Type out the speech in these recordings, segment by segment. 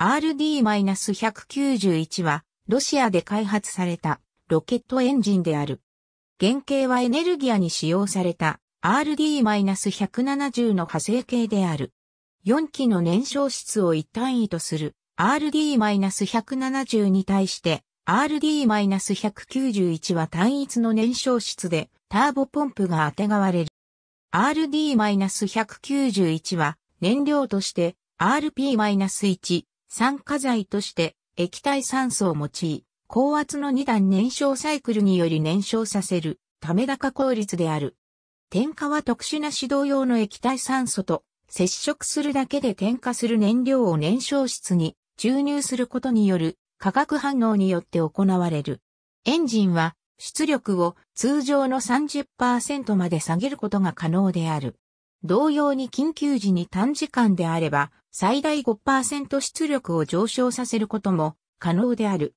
RD-191 はロシアで開発されたロケットエンジンである。原型はエネルギアに使用された RD-170 の派生形である。4機の燃焼室を一単位とする RD-170 に対して RD-191 は単一の燃焼室でターボポンプが当てがわれる。RD-191 は燃料として RP-1 酸化剤として液体酸素を用い、高圧の二段燃焼サイクルにより燃焼させる、ため高効率である。点火は特殊な指導用の液体酸素と接触するだけで点火する燃料を燃焼室に注入することによる化学反応によって行われる。エンジンは出力を通常の30%まで下げることが可能である。同様に緊急時に短時間であれば最大5%出力を上昇させることも可能である。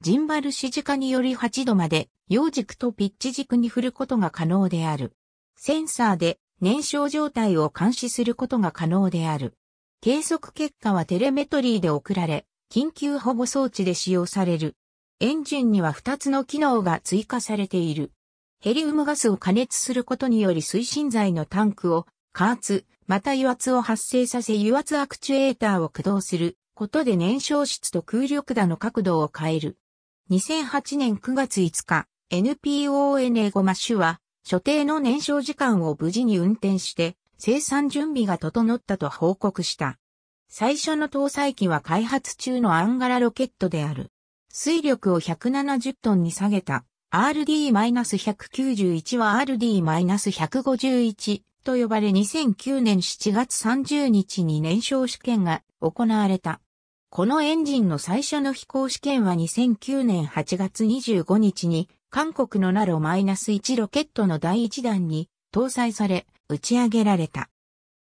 ジンバル支持下により8度まで、陽軸とピッチ軸に振ることが可能である。センサーで燃焼状態を監視することが可能である。計測結果はテレメトリーで送られ、緊急保護装置で使用される。エンジンには2つの機能が追加されている。ヘリウムガスを加熱することにより推進剤のタンクを加圧、また油圧を発生させ油圧アクチュエーターを駆動することで燃焼室と空力打の角度を変える。2008年9月5日、NPON a ゴマッシュは、所定の燃焼時間を無事に運転して、生産準備が整ったと報告した。最初の搭載機は開発中のアンガラロケットである。水力を170トンに下げた RD-191 は RD-151 と呼ばれ2009年7月30日に燃焼試験が行われた。このエンジンの最初の飛行試験は2009年8月25日に韓国のナロ -1 ロケットの第1弾に搭載され打ち上げられた。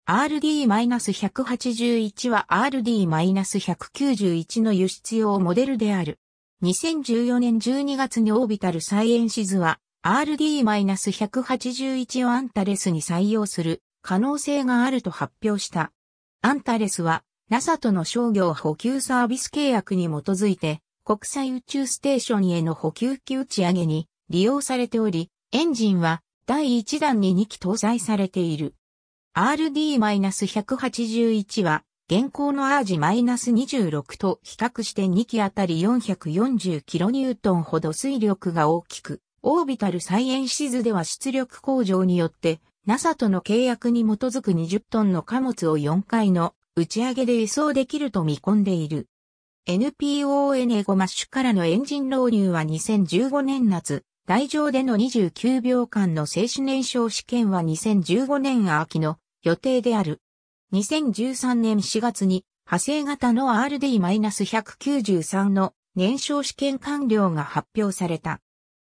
RD-181 は RD-191 の輸出用モデルである。2014年12月にオービタルサイエンシズは RD-181 をアンタレスに採用する可能性があると発表した。アンタレスは NASA との商業補給サービス契約に基づいて国際宇宙ステーションへの補給機打ち上げに利用されており、エンジンは第1弾に2機搭載されている。RD-181 は現行のアージ -26 と比較して2機あたり 440kN ほど推力が大きく、オービタルサイエンシズでは出力向上によって、NASA との契約に基づく20トンの貨物を4回の打ち上げで輸送できると見込んでいる。NPON エゴマッシュからのエンジン導入は2015年夏、台上での29秒間の静止燃焼試験は2015年秋の予定である。2013年4月に派生型の RD-193 の燃焼試験完了が発表された。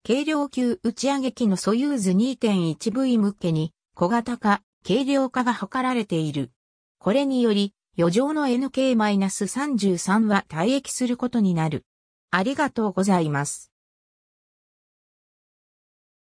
軽量級打ち上げ機のソユーズ 2.1V 向けに小型化、軽量化が図られている。これにより、余剰の NK-33 は退役することになる。ありがとうございます。